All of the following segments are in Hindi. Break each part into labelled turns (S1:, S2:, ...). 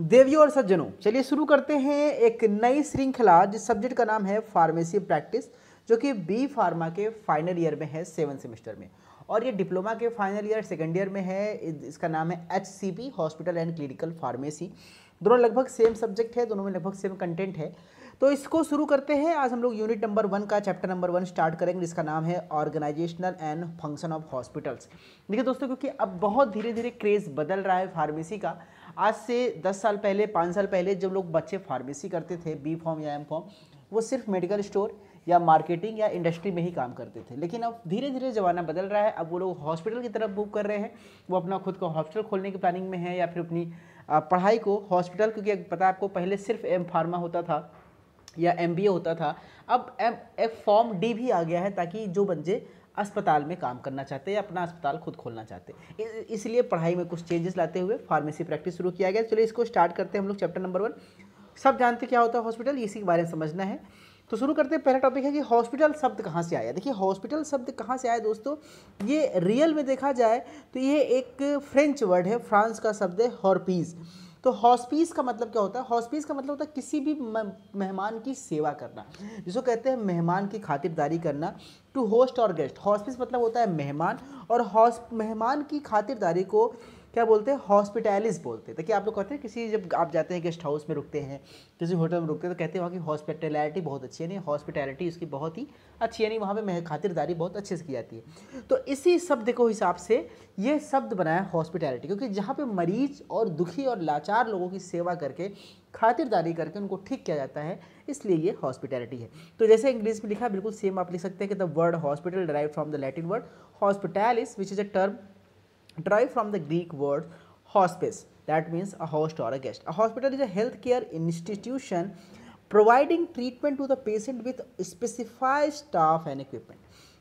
S1: देवियों और सज्जनों चलिए शुरू करते हैं एक नई श्रृंखला जिस सब्जेक्ट का नाम है फार्मेसी प्रैक्टिस जो कि बी फार्मा के फाइनल ईयर में है सेवन सेमेस्टर में और ये डिप्लोमा के फाइनल ईयर सेकेंड ईयर में है इसका नाम है H C P hospital and clinical pharmacy दोनों लगभग सेम सब्जेक्ट है दोनों में लगभग सेम कंटेंट है तो इसको शुरू करते हैं आज हम लोग यूनिट नंबर वन का चैप्टर नंबर वन स्टार्ट करेंगे जिसका नाम है organisational and function of hospitals देखिए दोस्तों क्योंकि अब बहुत धीरे धीरे क्रेज़ बदल रहा है फार्मेसी का आज से 10 साल पहले पाँच साल पहले जब लोग बच्चे फार्मेसी करते थे बी फॉर्म या एम फॉर्म वो सिर्फ मेडिकल स्टोर या मार्केटिंग या इंडस्ट्री में ही काम करते थे लेकिन अब धीरे धीरे ज़माना बदल रहा है अब वो लोग हॉस्पिटल की तरफ मूव कर रहे हैं वो अपना खुद का हॉस्पिटल खोलने की प्लानिंग में है या फिर अपनी पढ़ाई को हॉस्पिटल क्योंकि पता है आपको पहले सिर्फ एम फार्मा होता था या एम होता था अब एम एफ फॉर्म डी भी आ गया है ताकि जो बच्चे अस्पताल में काम करना चाहते हैं या अपना अस्पताल खुद खोलना चाहते हैं इसलिए पढ़ाई में कुछ चेंजेस लाते हुए फार्मेसी प्रैक्टिस शुरू किया गया चलिए इसको स्टार्ट करते हैं हम लोग चैप्टर नंबर वन सब जानते क्या होता है हॉस्पिटल इसी के बारे में समझना है तो शुरू करते हैं पहला टॉपिक है कि हॉस्पिटल शब्द कहाँ से आया देखिए हॉस्पिटल शब्द कहाँ से आया दोस्तों ये रियल में देखा जाए तो ये एक फ्रेंच वर्ड है फ्रांस का शब्द है हॉर्पीज़ तो हॉस्पीस का मतलब क्या होता है हॉस्पीस का मतलब होता है किसी भी मेहमान की सेवा करना जिसको कहते हैं मेहमान की खातिरदारी करना टू होस्ट और गेस्ट हॉस्पिस मतलब होता है मेहमान और हॉस मेहमान की खातिरदारी को क्या बोलते हैं हॉस्पिटैलिस बोलते हैं देखिए आप लोग कहते हैं किसी जब आप जाते हैं गेस्ट हाउस में रुकते हैं किसी होटल में रुकते हैं तो कहते हैं वहाँ की हॉस्पिटैलिटी बहुत अच्छी है यानी हॉस्पिटैलिटी उसकी बहुत ही अच्छी यानी वहाँ पर खातिरदारी बहुत अच्छे से की जाती है तो इसी शब्द को हिसाब से ये शब्द बनाया हॉस्पिटैलिटी क्योंकि जहाँ पर मरीज और दुखी और लाचार लोगों की सेवा करके खातिरदारी करके उनको ठीक किया जाता है इसलिए ये हॉस्पिटैलिटी है तो जैसे इंग्लिश में लिखा बिल्कुल सेम आप लिख सकते हैं कि the word hospital derived from the Latin word hospitalis which is a term derived from the Greek word hospice that means a host or a guest. A hospital is a healthcare institution providing treatment to the patient with specified staff and equipment.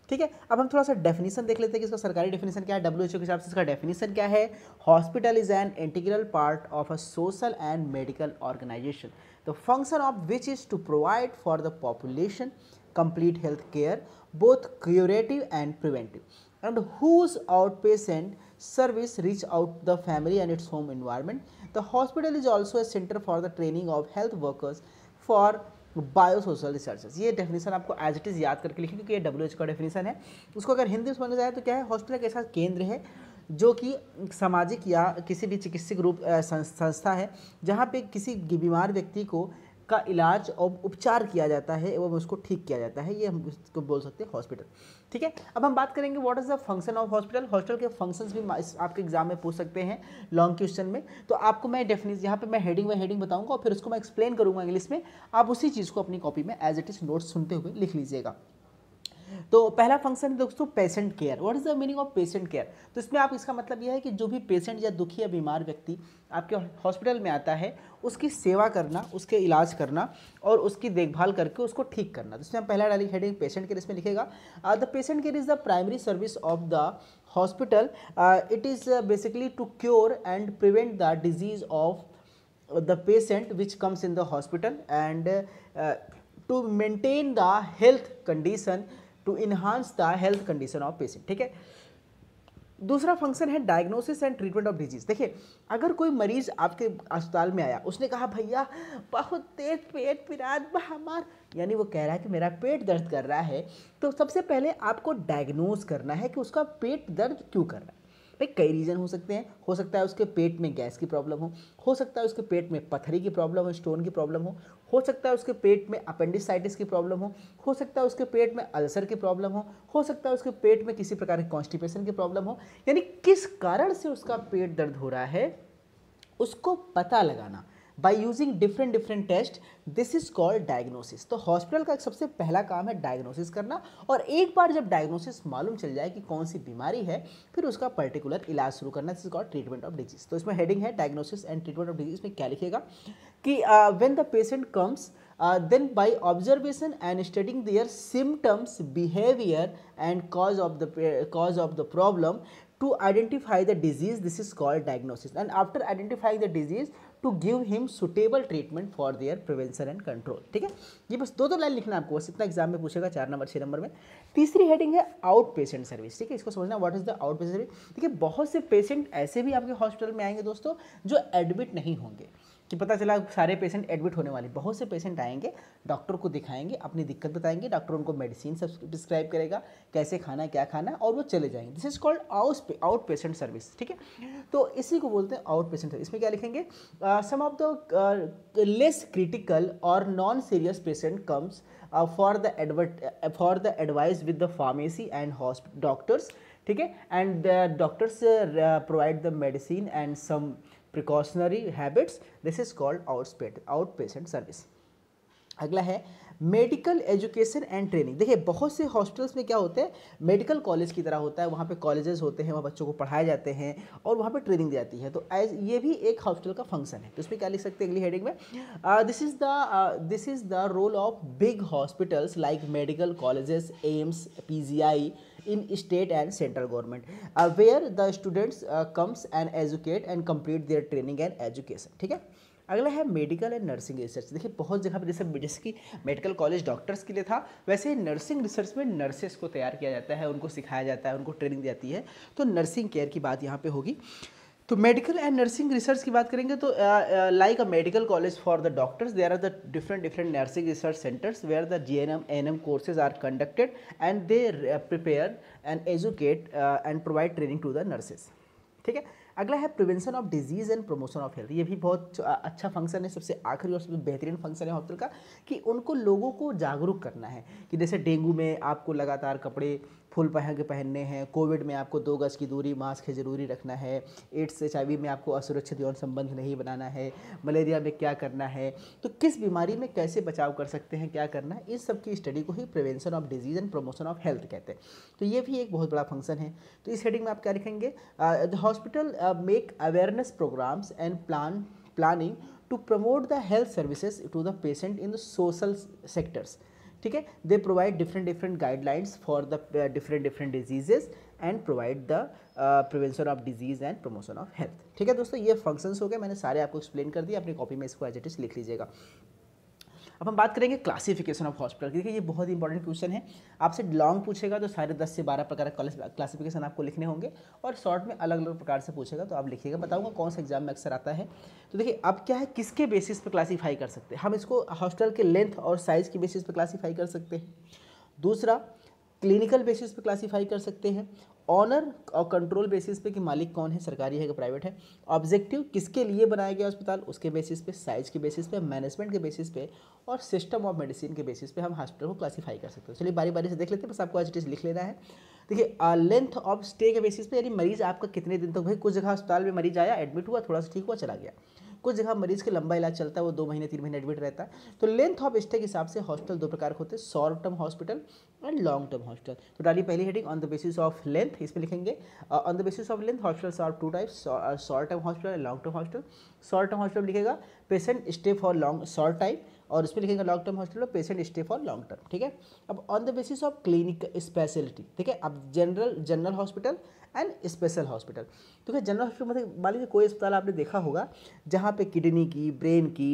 S1: ठीक है अब हम थोड़ा सा डेफिनेशन देख लेते हैं कि इसका सरकारी डेफिनेशन क्या है डब्ल्यू एच ओ के हिसाब से इसका डेफिनेशन क्या है hospital is an integral part of a social and medical organisation the function of is to provide for the population complete health care both curative and preventive and whose outpatient service reach out the family and its home environment. The hospital is also a center for the training of health workers for biosocial researches ये डेफिनेशन आपको एज इट इज़ याद करके लिखें क्योंकि ये डब्ल्यू का डेफिनेशन है उसको अगर हिंदी में समझा जाए तो क्या है हॉस्पिटल एक ऐसा केंद्र है जो कि सामाजिक या किसी भी चिकित्सक रूप संस्था है जहाँ पे किसी बीमार व्यक्ति को का इलाज और उपचार किया जाता है एवं उसको ठीक किया जाता है ये हम इसको बोल सकते हैं हॉस्पिटल ठीक है अब हम बात करेंगे what is the function of hospital hospital के फंक्शंस भी आपके एग्जाम में पूछ सकते हैं लॉन्ग क्वेश्चन में तो आपको मैं डेफिनेट यहाँ पे मैं हेडिंग बाई हेडिंग बताऊंगा और फिर उसको मैं एक्सप्लेन करूँगा इंग्लिश में आप उसी चीज़ को अपनी कॉपी में एज इट इज़ नोट्स सुनते हुए लिख लीजिएगा तो पहला फंक्शन है दोस्तों patient care what is the meaning of patient care तो इसमें आप इसका मतलब यह है कि जो भी पेशेंट या दुखी या बीमार व्यक्ति आपके हॉस्पिटल में आता है उसकी सेवा करना उसके इलाज करना और उसकी देखभाल करके उसको ठीक करना तो इसमें पहला डाली हेडिंग पेशेंट केयर इसमें लिखेगा the patient care is the primary service of the hospital it is basically to cure and prevent the disease of the patient which comes in the hospital and to maintain the health condition to enhance the health condition of patient ठीक है दूसरा फंक्शन है diagnosis and treatment of disease देखिए अगर कोई मरीज आपके अस्पताल में आया उसने कहा भैया बहुत तेज पेट पिराद बहामार यानी वो कह रहा है कि मेरा पेट दर्द कर रहा है तो सबसे पहले आपको डायग्नोज करना है कि उसका पेट दर्द क्यों कर रहा है भाई कई रीज़न हो सकते हैं हो सकता है उसके पेट में गैस की प्रॉब्लम हो हो सकता है उसके पेट में पथरी की प्रॉब्लम हो स्टोन की प्रॉब्लम हो हो सकता है उसके पेट में अपेंडिसाइटिस की प्रॉब्लम हो हो सकता है उसके पेट में अल्सर की प्रॉब्लम हो हो सकता है उसके पेट में किसी प्रकार की कॉन्स्टिपेशन की प्रॉब्लम हो यानी किस कारण से उसका पेट दर्द हो रहा है उसको पता लगाना by using different different test this is called diagnosis तो हॉस्पिटल का सबसे पहला काम है डायग्नोसिस करना और एक बार जब डायग्नोसिस मालूम चल जाए कि कौन सी बीमारी है फिर उसका पर्टिकुलर इलाज शुरू करना this is called treatment of disease तो इसमें हेडिंग है diagnosis and treatment of disease में क्या लिखेगा कि when the patient comes then by observation and studying their symptoms behaviour and cause of the cause of the problem to identify the disease this is called diagnosis and after identifying the disease to give him suitable treatment for their prevention and control ठीक है ये बस दो दो लाइन लिखना आपको बस इतना एग्जाम में पूछेगा चार नंबर छः नंबर में तीसरी हेडिंग है आउट पेशेंट सर्विस ठीक है इसको समझना what is the out patient service देखिए बहुत से पेशेंट ऐसे भी आपके हॉस्पिटल में आएंगे दोस्तों जो एडमिट नहीं होंगे कि पता चला सारे पेशेंट एडमिट होने वाले बहुत से पेशेंट आएंगे डॉक्टर को दिखाएंगे अपनी दिक्कत बताएंगे डॉक्टर उनको मेडिसिन सब प्रिस्क्राइब करेगा कैसे खाना है क्या खाना है और वो चले जाएंगे this is called out out patient service ठीक है तो इसी को बोलते हैं आउट पेशेंट सर्विस इसमें क्या लिखेंगे some of the less critical और non serious patient comes for the advert for the advice with the pharmacy and hospital doctors ठीक है and the doctors provide the medicine and some precautionary habits this is called out out patient service अगला है मेडिकल एजुकेशन एंड ट्रेनिंग देखिए बहुत से हॉस्पिटल्स में क्या होते हैं मेडिकल कॉलेज की तरह होता है वहाँ पे कॉलेजेस होते हैं वहाँ बच्चों को पढ़ाए जाते हैं और वहाँ पे ट्रेनिंग दी जाती है तो एज ये भी एक हॉस्पिटल का फंक्शन है तो इसमें क्या लिख सकते हैं अगली हेडिंग में this is the this is the role of big hospitals like medical colleges AIIMS P in state and central government aware the students comes and educate and complete their training and education ठीक है अगला है मेडिकल एंड नर्सिंग रिसर्च देखिए बहुत जगह पर जैसे जैसे कि मेडिकल कॉलेज डॉक्टर्स के लिए था वैसे ही नर्सिंग रिसर्च में नर्सेस को तैयार किया जाता है उनको सिखाया जाता है उनको ट्रेनिंग दी जाती है तो नर्सिंग केयर की बात यहाँ पे होगी तो मेडिकल एंड नर्सिंग रिसर्च की बात करेंगे तो like a medical college for the doctors there are the different different nursing research centres where the G N M N M courses are conducted and they prepare and educate and provide training to the nurses ठीक है अगला है prevention of disease and promotion of health ये भी बहुत uh, अच्छा फंक्शन है सबसे आखिरी और सबसे बेहतरीन फंक्शन है हॉस्पिटल का कि उनको लोगों को जागरूक करना है कि जैसे डेंगू में आपको लगातार कपड़े फुल पहन पहनने हैं कोविड में आपको दो गज़ की दूरी मास्क है ज़रूरी रखना है एड्स एच आई में आपको असुरक्षित यौन संबंध नहीं बनाना है मलेरिया में क्या करना है तो किस बीमारी में कैसे बचाव कर सकते हैं क्या करना है इस सब की स्टडी को ही prevention of disease and promotion of health कहते हैं तो ये भी एक बहुत बड़ा फंक्शन है तो इस हेडिंग में आप क्या लिखेंगे hospital make awareness programmes and plan planning to promote the health services to the patient in the social sectors ठीक है they provide different different guidelines for the different different diseases and provide the prevention of disease and promotion of health ठीक है दोस्तों ये फंक्शंस हो गए मैंने सारे आपको एक्सप्लेन कर दिया अपनी कॉपी में इसको एजेटिस लिख लीजिएगा अब हम बात करेंगे क्लासिफिकेशन ऑफ हॉस्पिटल देखिए ये बहुत इंपॉर्टेंट क्वेश्चन है आपसे लॉन्ग पूछेगा तो सारे दस से बारह प्रकार का क्लासिफिकेशन आपको लिखने होंगे और शॉर्ट में अलग अलग प्रकार से पूछेगा तो आप लिखिएगा बताऊंगा कौन सा एग्जाम में अक्सर आता है तो देखिए अब क्या है किसके बेसिस पर क्लासीफाई कर सकते हैं हम इसको हॉस्पिटल के लेंथ और साइज़ के बेसिस पर क्लासीफाई कर सकते हैं दूसरा क्लिनिकल बेसिस पर क्लासीफाई कर सकते हैं ऑनर और कंट्रोल बेसिस पे कि मालिक कौन है सरकारी है कि प्राइवेट है ऑब्जेक्टिव किसके लिए बनाया गया अस्पताल उसके बेसिस पे साइज के बेसिस पे मैनेजमेंट के बेसिस पे और सिस्टम ऑफ मेडिसिन के बेसिस पे हम हॉस्पिटल को क्लासीफाई कर सकते हैं चलिए बारी बारी से देख लेते हैं बस आपको आज चीज़ लिख लेना है देखिए लेंथ ऑफ स्टे के बेसिस पे यानी मरीज़ आपका कितने दिन तक तो भाई कुछ जगह अस्पताल में मरीज आया एडमिट हुआ थोड़ा सा ठीक हुआ चला गया कुछ जगह मरीज के लंबा इलाज चलता है वो दो महीने तीन महीने एडमिट रहता है तो लेंथ ऑफ स्टे के हिसाब से हॉस्पिटल दो प्रकार के होते हैं short term hospital and long term hospital तो डाली पहली heading on the basis of length इसमें लिखेंगे on the basis of length hospital are two type short term hospital and long term hospital short term hospital लिखेगा patient stay for long short time और इसमें लिखेंगे long term hospital patient stay for long term ठीक है अब on the basis of clinic speciality ठीक है अब general general hospital and special hospital क्योंकि जनरल हॉस्पिटल मतलब मान लीजिए कोई अस्पताल आपने देखा होगा जहाँ पे किडनी की ब्रेन की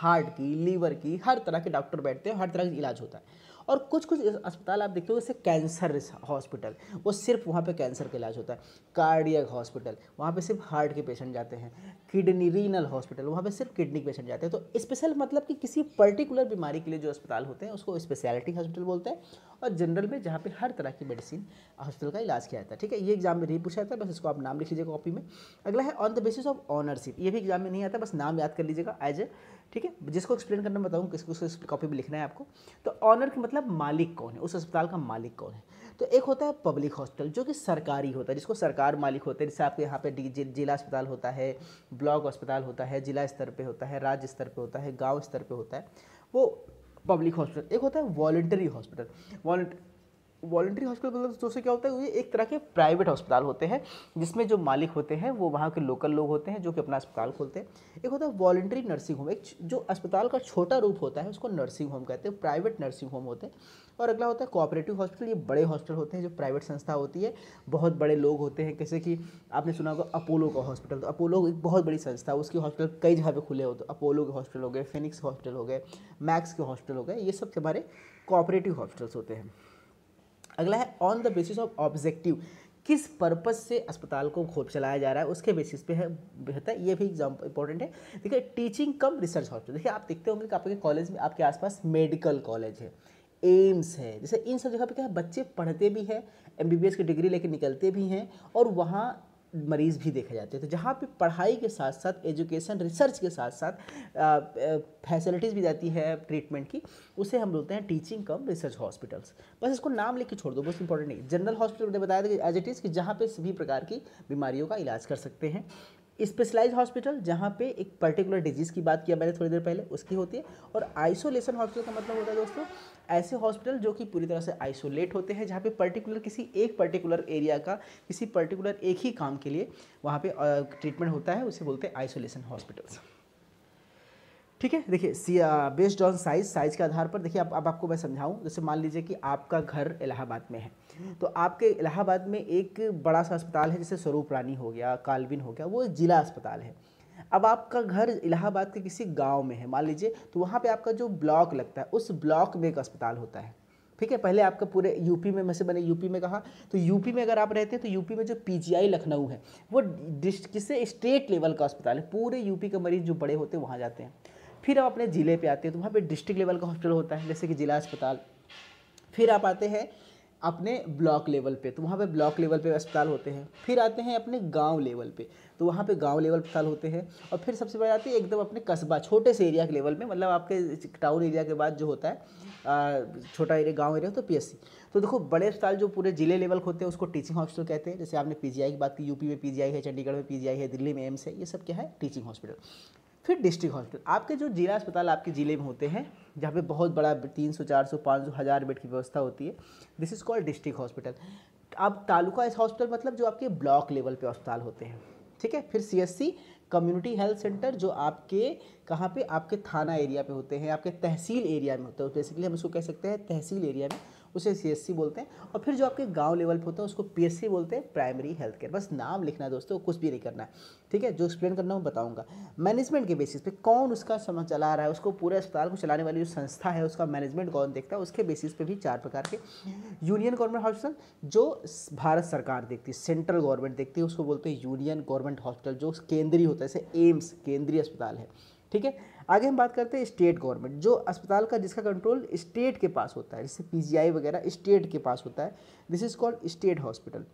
S1: हार्ट की लीवर की हर तरह के डॉक्टर बैठते हैं हर तरह का इलाज होता है और कुछ कुछ अस्पताल आप देखते हो जैसे कैंसर हॉस्पिटल वो सिर्फ वहाँ पर कैंसर का इलाज होता है कार्डियक हॉस्पिटल वहाँ पर सिर्फ हार्ट के पेशेंट जाते हैं किडनी रीनल हॉस्पिटल वहाँ पर सिर्फ किडनी के पेशेंट जाते हैं तो स्पेशल मतलब कि किसी पर्टिकुलर बीमारी के लिए जो अस्पताल होते हैं उसको स्पेशलिटी हॉस्पिटल बोलते हैं और जनरल में जहाँ पर हर तरह की मेडिसिन हॉस्पिटल का इलाज किया जाता है ठीक है ये एग्जाम में नहीं पूछा जाता बस इसको आप नाम लिख लीजिएगा कॉपी में अगला है on the basis of ownership ये भी एग्जाम में नहीं आता बस नाम याद कर लीजिएगा एज ए ठीक है जिसको एक्सप्लेन करना बताऊँ किसको उसको कॉपी में लिखना है आपको तो ऑनर का मतलब मालिक कौन है उस अस्पताल का मालिक कौन है तो एक होता है पब्लिक हॉस्पिटल जो कि सरकारी होता है जिसको सरकार मालिक होते हैं जैसे आपके यहाँ पे जिला अस्पताल होता है ब्लॉक अस्पताल होता है जिला स्तर पर होता है राज्य स्तर पर होता है गाँव स्तर पर होता है वो पब्लिक हॉस्पिटल एक होता है वॉल्टरी हॉस्पिटल वॉल्ट वॉल्ट्री हॉस्पिटल मतलब दोस्तों क्या होता है ये एक तरह के प्राइवेट हॉस्पिटल होते हैं जिसमें जो मालिक होते हैं वो वहाँ के लोकल लोग होते हैं जो कि अपना अस्पताल खोलते हैं एक होता है वॉल्ट्री नर्सिंग होम एक जो अस्पताल का छोटा रूप होता है उसको नर्सिंग होम कहते हैं प्राइवेट नर्सिंग होम होते हैं और अगला होता है कोऑपरेटिव हॉस्पिटल ये बड़े हॉस्पिटल होते हैं जो प्राइवेट संस्था होती है बहुत बड़े लोग होते हैं जैसे कि आपने सुना होगा अपोलो का हॉस्पिटल तो अपोलो एक बहुत बड़ी संस्था है उसके हॉस्पिटल कई जगह पे खुले होते अपोलो के हॉस्पिटल हो गए फिनिक्स हॉस्पिटल हो गए मैक्स के हॉस्पिटल हो गए ये सब हमारे कोऑपरेटिव हॉस्पिटल्स होते हैं अगला है on the basis of objective किस पर्पज़ से अस्पताल को खोप चलाया जा रहा है उसके बेसिस पे है होता है ये भी एग्जाम्पल इंपॉर्टेंट है देखिए टीचिंग कम रिसर्च हॉस्पिटल देखिए आप देखते होंगे कि आपके कॉलेज में आपके आसपास मेडिकल कॉलेज है एम्स है जैसे इन सब जगह पे क्या है बच्चे पढ़ते भी हैं एम की डिग्री लेके निकलते भी हैं और वहाँ मरीज़ भी देखे जाते हैं तो जहाँ पे पढ़ाई के साथ साथ एजुकेशन रिसर्च के साथ साथ फैसिलिटीज़ भी जाती है ट्रीटमेंट की उसे हम बोलते हैं टीचिंग कम रिसर्च हॉस्पिटल्स बस इसको नाम लिख के छोड़ दो बहुत इंपॉर्टेंट नहीं जनरल हॉस्पिटल ने बताया था कि एज इट इज़ कि जहाँ पे सभी प्रकार की बीमारियों का इलाज कर सकते हैं स्पेशलाइज हॉस्पिटल जहाँ पे एक पर्टिकुलर डिजीज़ की बात किया मैंने थोड़ी देर पहले उसकी होती है और आइसोलेशन हॉस्पिटल का मतलब होता है दोस्तों ऐसे हॉस्पिटल जो कि पूरी तरह से आइसोलेट होते हैं जहाँ पे पर्टिकुलर किसी एक पर्टिकुलर एरिया का किसी पर्टिकुलर एक ही काम के लिए वहाँ पे ट्रीटमेंट होता है उसे बोलते हैं आइसोलेशन हॉस्पिटल्स ठीक है देखिए बेस्ड ऑन साइज साइज के आधार पर देखिए अब आप, आप, आपको मैं समझाऊं जैसे मान लीजिए कि आपका घर इलाहाबाद में है तो आपके इलाहाबाद में एक बड़ा सा अस्पताल है जैसे स्वरूप रानी हो गया कालविन हो गया वो जिला अस्पताल है अब आपका घर इलाहाबाद के किसी गांव में है मान लीजिए तो वहाँ पे आपका जो ब्लॉक लगता है उस ब्लॉक में एक अस्पताल होता है ठीक है पहले आपका पूरे यूपी में से मैंने यूपी में कहा तो यूपी में अगर आप रहते हैं तो यूपी में जो पीजीआई लखनऊ है वो डिस्ट किसे स्टेट लेवल का अस्पताल है पूरे यूपी के मरीज जो बड़े होते हैं वहाँ जाते हैं फिर आप अपने ज़िले पे आते हैं तो वहाँ पे डिस्ट्रिक्ट लेवल का हॉस्पिटल होता है जैसे कि ज़िला अस्पताल फिर आप आते हैं अपने ब्लॉक लेवल पे तो वहाँ पे ब्लॉक लेवल पे अस्पताल होते हैं फिर आते हैं अपने गांव लेवल पे तो वहाँ पे गांव लेवल अस्पताल होते हैं और फिर सबसे पहले आती है एकदम अपने कस्बा छोटे से एरिया के लेवल में मतलब आपके टाउन एरिया के बाद जो होता है छोटा एरिया गाँव एरिया तो पीएससी तो देखो बड़े अस्पताल जो पूरे ज़िले लेवल होते हैं उसको टीचिंग हॉस्पिटल कहते हैं जैसे आपने पी की बात की यूपी में पी है चंडीगढ़ में पी है दिल्ली में एम्स है ये सब क्या है टीचिंग हॉस्पिटल फिर डिस्ट्रिक्ट हॉस्पिटल आपके जो जिला अस्पताल आपके ज़िले में होते हैं जहाँ पे बहुत बड़ा तीन सौ चार सौ पाँच सौ हज़ार बेड की व्यवस्था होती है this is called district hospital अब तालुका इस हॉस्पिटल मतलब जो आपके ब्लॉक लेवल पे अस्पताल होते हैं ठीक है फिर सीएससी कम्युनिटी हेल्थ सेंटर जो आपके कहाँ पे आपके थाना एरिया पे होते हैं आपके तहसील एरिया में होते हैं बेसिकली तो हम इसको कह सकते हैं तहसील एरिया में उसे सी बोलते हैं और फिर जो आपके गांव लेवल पर होता है उसको पी बोलते हैं प्राइमरी हेल्थ केयर बस नाम लिखना है दोस्तों कुछ भी नहीं करना है ठीक है जो एक्सप्लेन करना है बताऊँगा मैनेजमेंट के बेसिस पे कौन उसका समझ चला रहा है उसको पूरे अस्पताल को चलाने वाली जो संस्था है उसका मैनेजमेंट कौन देखता है उसके बेसिस पर भी चार प्रकार के यूनियन गवर्नमेंट हॉस्पिटल जो भारत सरकार देखती है सेंट्रल गवर्नमेंट देखती है उसको बोलते हैं यूनियन गवर्नमेंट हॉस्पिटल जो केंद्रीय होता है जैसे एम्स केंद्रीय अस्पताल है ठीक है आगे हम बात करते हैं स्टेट गवर्नमेंट जो अस्पताल का जिसका कंट्रोल स्टेट के पास होता है जैसे पीजीआई वगैरह स्टेट के पास होता है this is called state hospital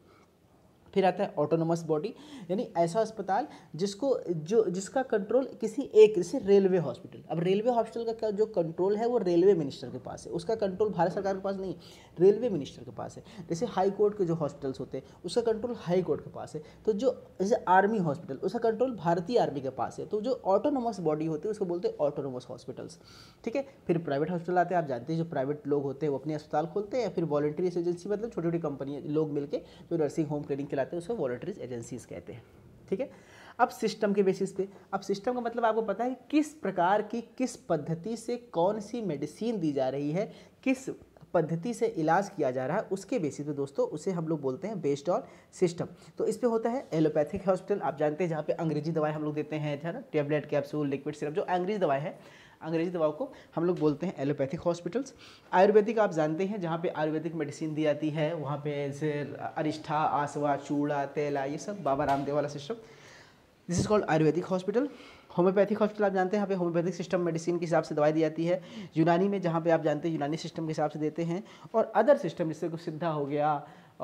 S1: फिर आता है ऑटोनोमस बॉडी यानी ऐसा अस्पताल जिसको जो जिसका कंट्रोल किसी एक जैसे रेलवे हॉस्पिटल अब रेलवे हॉस्पिटल का जो कंट्रोल है वो रेलवे मिनिस्टर के पास है उसका कंट्रोल भारत सरकार के पास नहीं रेलवे मिनिस्टर के पास है जैसे हाई कोर्ट के जो हॉस्पिटल्स होते हैं उसका कंट्रोल हाई कोर्ट के पास है तो जो जैसे आर्मी हॉस्पिटल उसका कंट्रोल भारतीय आर्मी के पास है तो जो ऑटोनोमस बॉडी होती है उसको बोलते हैं ऑटोनोमस हॉस्पिटल्स ठीक है फिर प्राइवेट हॉस्पिटल आते हैं आप जानते हैं जो प्राइवेट लोग होते हैं वो अपने अस्पताल खोलते हैं फिर वॉलेंट्री एजेंसी मतलब छोटी छोटी कंपनी लोग मिलकर जो नर्सिंग होम क्लिनिक के लगाते हैं उसको वॉलेटरीज एजेंसीज कहते हैं ठीक है अब सिस्टम के बेसिस पे अब सिस्टम का मतलब आपको पता है किस प्रकार की किस पद्धति से कौन सी मेडिसिन दी जा रही है किस पद्धति से इलाज किया जा रहा है उसके बेसिस पे दोस्तों उसे हम लोग बोलते हैं बेस्ड ऑन सिस्टम तो इस पे होता है एलोपैथिक हॉस्पिटल आप जानते हैं जहाँ पे अंग्रेजी दवाएं हम लोग देते हैं ना टेबलेट कैप्सूल लिक्विड सिरप जो अंग्रेजी दवाएं हैं अंग्रेजी दवाओं को हम लोग बोलते हैं एलोपैथिक हॉस्पिटल्स आयुर्वेदिक आप जानते हैं जहाँ पे आयुर्वेदिक मेडिसिन दी जाती है वहाँ पे जैसे अरिष्ठा आसवा चूड़ा तेला ये सब बाबा रामदेव वाला system this is called ayurvedic hospital homeopathic hospital आप जानते हैं यहाँ पे होम्योपैथिक सिस्टम मेडिसिन के हिसाब से दवाई दी जाती है यूनानी में जहाँ पे आप जानते हैं यूनानी सिस्टम के हिसाब से देते हैं और अदर सिस्टम जैसे कुछ सिद्धा हो गया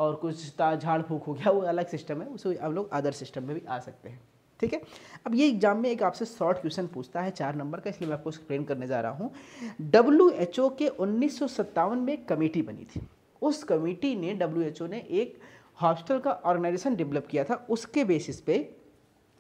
S1: और कुछ झाड़ फूक हो गया वो अलग सिस्टम है उसे हम लोग अदर सिस्टम में भी आ सकते हैं ठीक है अब ये एग्जाम में एक आपसे शॉर्ट क्वेश्चन पूछता है चार नंबर का इसलिए मैं आपको एक्सप्लेन करने जा रहा हूँ डब्ल्यू एच ओ के उन्नीस में कमेटी बनी थी उस कमेटी ने डब्ल्यू एच ओ ने एक हॉस्टल का ऑर्गेनाइजेशन डेवलप किया था उसके बेसिस पे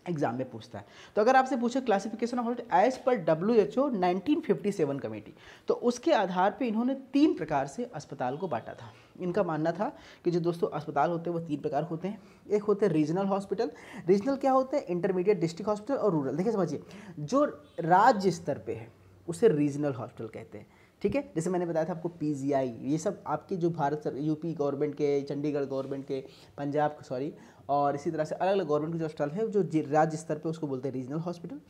S1: एग्जाम में पूछता है तो अगर आपसे पूछे क्लासिफिकेशन ऑफ हॉस्पिटल एज पर W H O nineteen fifty seven committee तो उसके आधार पे इन्होंने तीन प्रकार से अस्पताल को बांटा था इनका मानना था कि जो दोस्तों अस्पताल होते हैं वो तीन प्रकार होते हैं एक होते हैं रीजनल हॉस्पिटल रीजनल क्या होते हैं इंटरमीडिएट डिस्ट्रिक्ट हॉस्पिटल और रूरल देखिए समझिए जो राज्य स्तर पर है उसे रीजनल हॉस्पिटल कहते हैं ठीक है जैसे मैंने बताया था आपको पीजीआई ये सब आपके जो भारत सर यूपी गवर्नमेंट के चंडीगढ़ गवर्नमेंट के पंजाब सॉरी और इसी तरह से अलग अलग गवर्नमेंट के जो हॉस्पिटल हैं जो राज्य स्तर पर उसको बोलते हैं रीजनल हॉस्पिटल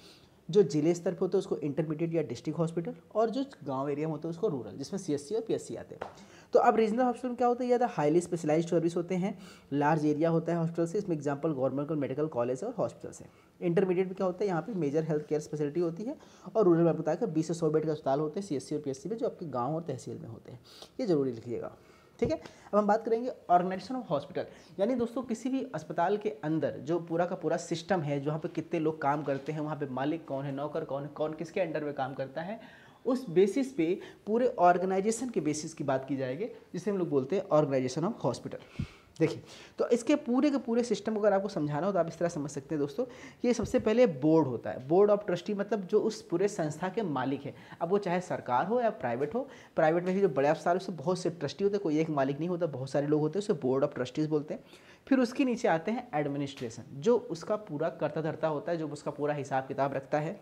S1: जो जिले स्तर पर होते हैं उसको इंटरमीडिएट या डिस्ट्रिक्ट हॉस्पिटल और जो गांव एरिया में होते हैं उसको रूरल जिसमें सी और सी आते हैं तो अब रीजनल हॉस्पिटल क्या होता है या हाईली स्पेशलाइज सर्विस होते हैं लार्ज एरिया होता है हॉस्पिटल से इसमें एग्जाम्पल गवर्नमेंट मेडिकल कॉलेज और हॉस्पिटल्स से इंटरमीडिएट में क्या होता है यहाँ पर मेजर हेल्थ केयर फैसिलिटी होती है और रूरल में बताया कि बीस से सौ बेड के अस्पताल होते हैं सी और पी में जो आपके गाँव और तहसील में होते हैं ये जरूरी लिखिएगा ठीक है अब हम बात करेंगे ऑर्गेनाइजेशन ऑफ हॉस्पिटल यानी दोस्तों किसी भी अस्पताल के अंदर जो पूरा का पूरा सिस्टम है जहाँ पर कितने लोग काम करते हैं वहाँ पर मालिक कौन है नौकर कौन है कौन किसके अंडर में काम करता है उस बेसिस पे पूरे ऑर्गेनाइजेशन के बेसिस की बात की जाएगी जिसे हम लोग बोलते हैं ऑर्गेनाइजेशन ऑफ हॉस्पिटल देखिए तो इसके पूरे के पूरे सिस्टम को अगर आपको समझाना हो तो आप इस तरह समझ सकते हैं दोस्तों ये सबसे पहले बोर्ड होता है बोर्ड ऑफ ट्रस्टी मतलब जो उस पूरे संस्था के मालिक है अब वो चाहे सरकार हो या प्राइवेट हो प्राइवेट में भी जो बड़े अफसर उससे बहुत से ट्रस्टी होते हैं कोई एक मालिक नहीं होता बहुत सारे लोग होते हैं उसे बोर्ड ऑफ ट्रस्टीज़ बोलते हैं फिर उसके नीचे आते हैं एडमिनिस्ट्रेशन जो उसका पूरा करता धरता होता है जो उसका पूरा हिसाब किताब रखता है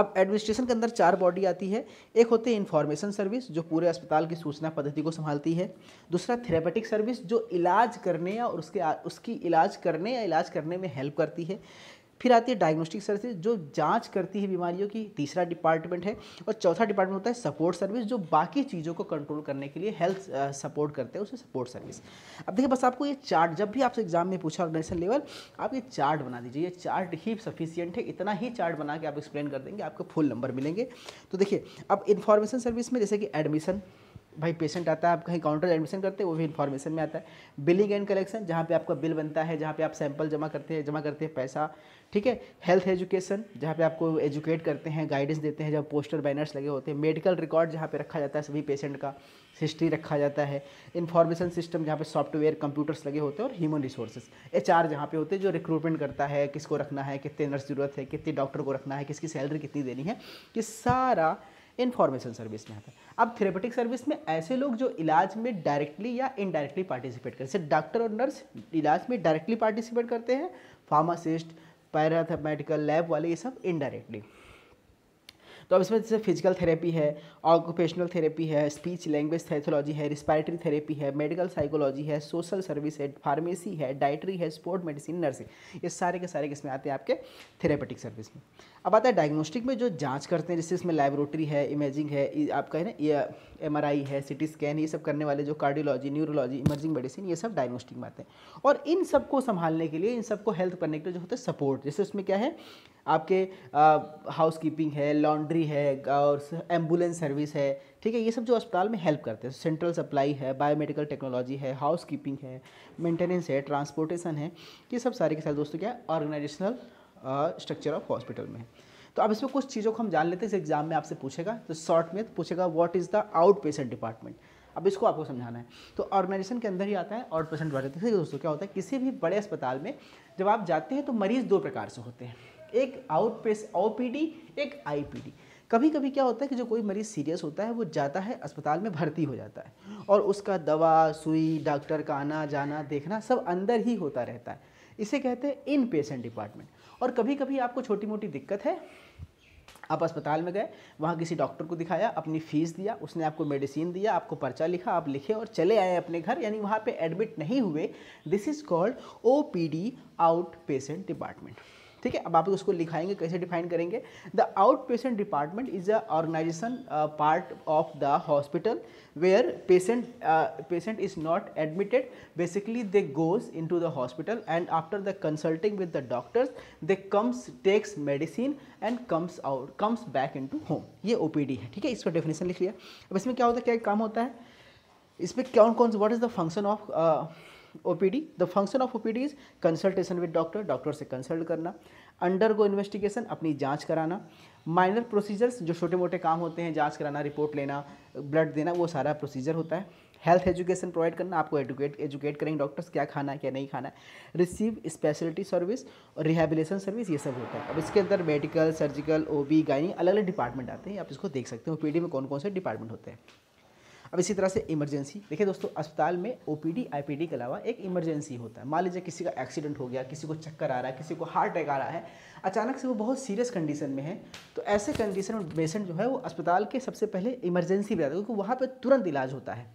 S1: अब एडमिनिस्ट्रेशन के अंदर चार बॉडी आती है एक होती है इन्फॉर्मेशन सर्विस जो पूरे अस्पताल की सूचना पद्धति को संभालती है दूसरा थेरेपेटिक सर्विस जो इलाज करने या उसके उसकी इलाज करने या इलाज करने में हेल्प करती है फिर आती है डायग्नोस्टिक सर्विस जो जांच करती है बीमारियों की तीसरा डिपार्टमेंट है और चौथा डिपार्टमेंट होता है सपोर्ट सर्विस जो बाकी चीज़ों को कंट्रोल करने के लिए हेल्थ सपोर्ट करते हैं उसे सपोर्ट सर्विस अब देखिए बस आपको ये चार्ट जब भी आपसे एग्जाम में पूछा ऑर्गेनाइजेशन लेवल आप ये चार्ट बना दीजिए ये चार्ट ही सफिशियंट है इतना ही चार्ट बना के आप एक्सप्लेन कर देंगे आपको फुल नंबर मिलेंगे तो देखिए अब इन्फॉर्मेशन सर्विस में जैसे कि एडमिशन भाई पेशेंट आता है आप कहीं काउंटर एडमिशन करते हैं वो भी इन्फॉर्मेशन में आता है बिलिंग एंड कलेक्शन जहाँ पे आपका बिल बनता है जहाँ पे आप सैंपल जमा करते हैं जमा करते हैं पैसा ठीक है हेल्थ एजुकेशन जहाँ पे आपको एजुकेट करते हैं गाइडेंस देते हैं जब पोस्टर बैनर्स लगे होते हैं मेडिकल रिकॉर्ड जहाँ पे रखा जाता है सभी पेशेंट का हिस्ट्री रखा जाता है इन्फॉर्मेशन सिस्टम जहाँ पे सॉफ्टवेयर कंप्यूटर्स लगे होते हैं और ह्यूमन रिसोर्सेज एच आर जहाँ पे होते हैं जो रिक्रूटमेंट करता है किसको रखना है कितने नर्स जरूरत है कितने डॉक्टर को रखना है किसकी सैलरी कितनी देनी है ये सारा इन्फॉर्मेशन सर्विस में आता है अब थेरेपेटिक सर्विस में ऐसे लोग जो इलाज में डायरेक्टली या इनडायरेक्टली पार्टिसिपेट करते हैं डॉक्टर और नर्स इलाज में डायरेक्टली पार्टिसिपेट करते हैं फार्मासिस्ट पैराथमेटिकल लैब वाले ये सब इनडायरेक्टली तो अब इसमें जैसे फिजिकल थेरेपी है ऑक्यूपेशनल थेरेपी है स्पीच लैंग्वेज थेथोलॉजी है रिस्पायरेटरी थेरेपी है मेडिकल साइकोलॉजी है सोशल सर्विस है फार्मेसी है डाइटरी है स्पोर्ट मेडिसिन नर्सिंग ये सारे के सारे किसमें आते हैं आपके थेरेपेटिक सर्विस में अब आता है डायग्नोस्टिक में जो जाँच करते हैं जैसे इसमें लेबोरेटरी है इमेजिंग है आपका है ना ये एम है सिटी स्कैन ये सब करने वाले जो कार्डियोलॉजी न्यूरोलॉजी इमर्जिंग मेडिसिन ये सब डायग्नोस्टिक में आते हैं और इन सबको संभालने के लिए इन सबको हेल्प करने के लिए जो होता है सपोर्ट जैसे उसमें क्या है आपके हाउस कीपिंग है लॉन्ड्री है और एम्बुलेंस सर्विस है ठीक है ये सब जो अस्पताल में हेल्प करते हैं सेंट्रल तो सप्लाई है बायोमेडिकल टेक्नोलॉजी है हाउस कीपिंग है मेंटेनेंस है ट्रांसपोर्टेशन है ये सब सारे के साथ दोस्तों क्या ऑर्गेनाइजेशनल स्ट्रक्चर ऑफ हॉस्पिटल में तो अब इसमें कुछ चीज़ों को हम जान लेते हैं इस एग्जाम में आपसे पूछेगा तो शॉर्ट में तो पूछेगा what is the out patient department अब इसको आपको समझाना है तो ऑर्गेनाइजेशन के अंदर ही आता है आउट पेशेंट डिपार्टमेंट दोस्तों क्या होता है किसी भी बड़े अस्पताल में जब आप जाते हैं तो मरीज़ दो प्रकार से होते हैं एक आउट पेस ओपीडी एक आईपीडी कभी कभी क्या होता है कि जो कोई मरीज़ सीरियस होता है वो जाता है अस्पताल में भर्ती हो जाता है और उसका दवा सुई डॉक्टर का आना जाना देखना सब अंदर ही होता रहता है इसे कहते हैं इन पेशेंट डिपार्टमेंट और कभी कभी आपको छोटी मोटी दिक्कत है आप अस्पताल में गए वहाँ किसी डॉक्टर को दिखाया अपनी फ़ीस दिया उसने आपको मेडिसिन दिया आपको पर्चा लिखा आप लिखे और चले आए अपने घर यानी वहाँ पे एडमिट नहीं हुए this is called O out patient department ठीक है अब आप उसको लिखाएंगे कैसे डिफाइन करेंगे the out patient department is a organization part of the hospital where patient patient is not admitted basically they goes in to the hospital and after the consulting with the doctors they comes takes medicine and comes out comes back in to home ये ओ है ठीक है इसका डेफिनेशन लिख लिया अब इसमें क्या होता है क्या काम होता है इसमें कौन कौन what is the function of OPD the function of OPD is consultation with doctor doctor से कंसल्ट करना अंडर गो इन्वेस्टिगेशन अपनी जांच कराना माइनर प्रोसीजर्स जो छोटे मोटे काम होते हैं जांच कराना रिपोर्ट लेना ब्लड देना वो सारा प्रोसीजर होता है हेल्थ एजुकेशन प्रोवाइड करना आपको एडुकेट एजुकेट करेंगे डॉक्टर्स क्या खाना है क्या नहीं खाना है रिसीव स्पेशलिटी सर्विस और रिहेबिलेशन सर्विस ये सब होता है अब इसके अंदर मेडिकल सर्जिकल ओबी गाइनी अलग अलग डिपार्टमेंट आते हैं आप इसको देख सकते हो पीडी में कौन कौन से डिपार्टमेंट होते हैं अब इसी तरह से इमरजेंसी देखिए दोस्तों अस्पताल में ओ पी के अलावा एक इमरजेंसी होता है मान लीजिए किसी का एक्सीडेंट हो गया किसी को चक्कर आ रहा है किसी को हार्ट अटैक आ रहा है अचानक से वो बहुत सीरियस कंडीशन में है तो ऐसे कंडीशन में पेशेंट जो है वो अस्पताल के सबसे पहले इमरजेंसी में जाता है क्योंकि वहाँ पर तुरंत इलाज होता है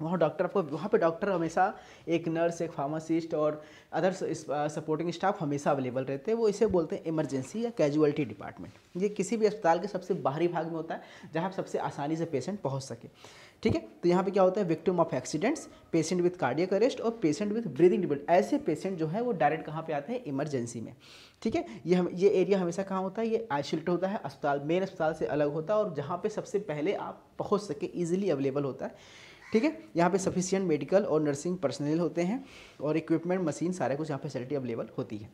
S1: वहाँ डॉक्टर आपको वहाँ पे डॉक्टर हमेशा एक नर्स एक फार्मासिस्ट और अदर सपोर्टिंग स्टाफ हमेशा अवेलेबल रहते हैं वो इसे बोलते हैं इमरजेंसी या कैजुअलिटी डिपार्टमेंट ये किसी भी अस्पताल के सबसे बाहरी भाग में होता है जहाँ सबसे आसानी से पेशेंट पहुँच सके ठीक है तो यहाँ पे क्या होता है victim of accidents patient with cardiac arrest और पेशेंट विथ ब्रीदिंग डिबिलिटी ऐसे पेशेंट जो है वो डायरेक्ट कहाँ पे आते हैं इमरजेंसी में ठीक है ये हम ये एरिया हमेशा कहाँ होता है ये आइसोलेट होता है अस्पताल मेन अस्पताल से अलग होता है और जहाँ पे सबसे पहले आप पहुँच सके ईजिली अवेलेबल होता है ठीक है यहाँ पे सफिशियंट मेडिकल और नर्सिंग पर्सनल होते हैं और इक्विपमेंट मशीन सारे कुछ यहाँ फैसिलिटी अवेलेबल होती है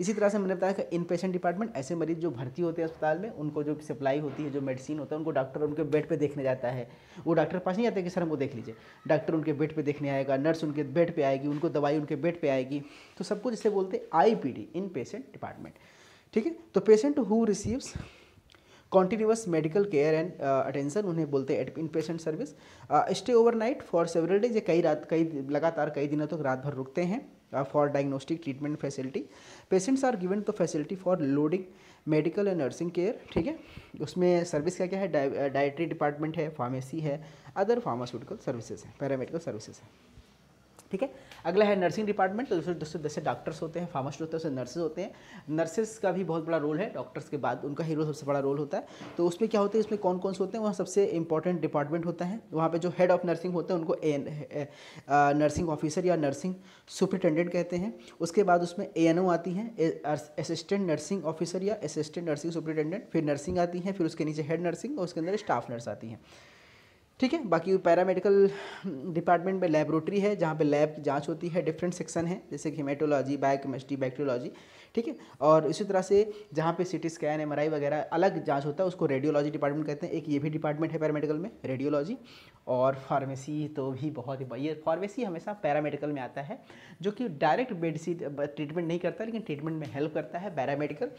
S1: इसी तरह से मैंने बताया कि इन पेशेंट डिपार्टमेंट ऐसे मरीज जो भर्ती होते हैं अस्पताल में उनको जो सप्लाई होती है जो मेडिसिन होता है उनको डॉक्टर उनके बेड पे देखने जाता है वो डॉक्टर पास नहीं आते कि सर हम वो देख लीजिए डॉक्टर उनके बेड पे देखने आएगा नर्स उनके बेड पे आएगी उनको दवाई उनके बेड पर आएगी तो सब कुछ इसे बोलते हैं आई इन पेशेंट डिपार्टमेंट ठीक है तो patient who receives continuous medical care and attention उन्हें बोलते हैं in patient service stay overnight for several days ये कई रात कई लगातार कई दिनों तक तो रात भर रुकते हैं for diagnostic treatment facility patients are given the facility for lodging medical and nursing care ठीक है उसमें सर्विस क्या क्या है डायट्री डिपार्टमेंट uh, है फार्मेसी है अदर फार्मास्यूटिकल सर्विसेज हैं पैरामेडिकल सर्विसेज हैं ठीक है अगला है नर्सिंग डिपार्टमेंट तो, तो जैसे डॉक्टर्स होते हैं फार्मास्ट होते हैं उससे नर्सेज होते हैं नर्सेज का भी बहुत बड़ा रोल है डॉक्टर्स के बाद उनका ही रोल सबसे बड़ा रोल होता है तो उसमें क्या होता है इसमें कौन कौन से होते हैं वहाँ सबसे इंपॉर्टेंट डिपार्टमेंट होता है वहाँ पर जो हेड ऑफ नर्सिंग होते हैं उनको ए नर्सिंग ऑफिसर या नर्सिंग सुप्रिटेंडेंट कहते हैं उसके बाद उसमें ए आती हैं असिस्टेंट नर्सिंग ऑफिसर या असिस्टेंट नर्सिंग सुप्रिटेंडेंट फिर नर्सिंग आती हैं फिर उसके नीचे हेड नर्सिंग और उसके अंदर स्टाफ नर्स आती हैं ठीक है बाकी पैरामेडिकल डिपार्टमेंट में लेबोरेटरी है जहाँ पे लैब की जांच होती है डिफरेंट सेक्शन है जैसे कि हेमेटोलॉजी बायोकेमिस्ट्री बैक्टीरियोलॉजी ठीक है और इसी तरह से जहाँ पे सिटी स्कैन एम वगैरह अलग जांच होता है उसको रेडियोलॉजी डिपार्टमेंट कहते हैं एक ये भी डिपार्टमेंट है पैरामेडिकल में रेडियोलॉजी और फार्मेसी तो भी बहुत ही ये फार्मेसी हमेशा पैरामेडिकल में आता है जो कि डायरेक्ट बेडसीट ट्रीटमेंट नहीं करता लेकिन ट्रीटमेंट में हेल्प करता है पैरामेडिकल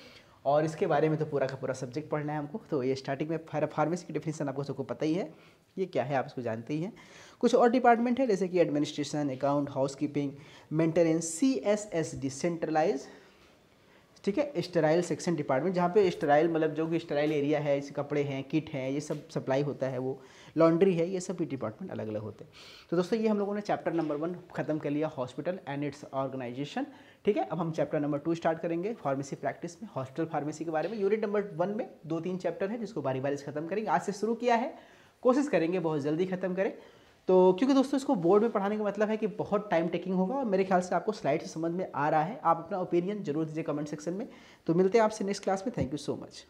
S1: और इसके बारे में तो पूरा का पूरा सब्जेक्ट पढ़ना है हमको तो ये स्टार्टिंग में फार्मेसी की डेफिनेशन आपको सबको पता ही है ये क्या है आप इसको जानते ही हैं कुछ और डिपार्टमेंट है जैसे कि administration account housekeeping maintenance C S S D centralize ठीक है स्टराइल सेक्शन डिपार्टमेंट जहाँ पे स्टराइल मतलब जो कि स्टराइल एरिया है इसे कपड़े हैं किट हैं ये सब सप्लाई होता है वो लॉन्ड्री है ये सब भी डिपार्टमेंट अलग अलग होते हैं तो दोस्तों ये हम लोगों ने चैप्टर नंबर वन ख़त्म कर लिया हॉस्पिटल एंड इट्स ऑर्गेनाइजेशन ठीक है अब हम चैप्टर नंबर टू स्टार्ट करेंगे फार्मेसी प्रैक्टिस में हॉस्टल फार्मेसी के बारे में यूनिट नंबर वन में दो तीन चैप्टर है जिसको बारी बारी से खत्म करेंगे आज से शुरू किया है कोशिश करेंगे बहुत जल्दी खत्म करें तो क्योंकि दोस्तों इसको बोर्ड में पढ़ाने का मतलब है कि बहुत टाइम टेकिंग होगा और मेरे ख्याल से आपको स्लाइड से समझ में आ रहा है आप अपना ओपिनियन जरूर दीजिए कमेंट सेक्शन में तो मिलते हैं आपसे नेक्स्ट क्लास में थैंक यू सो मच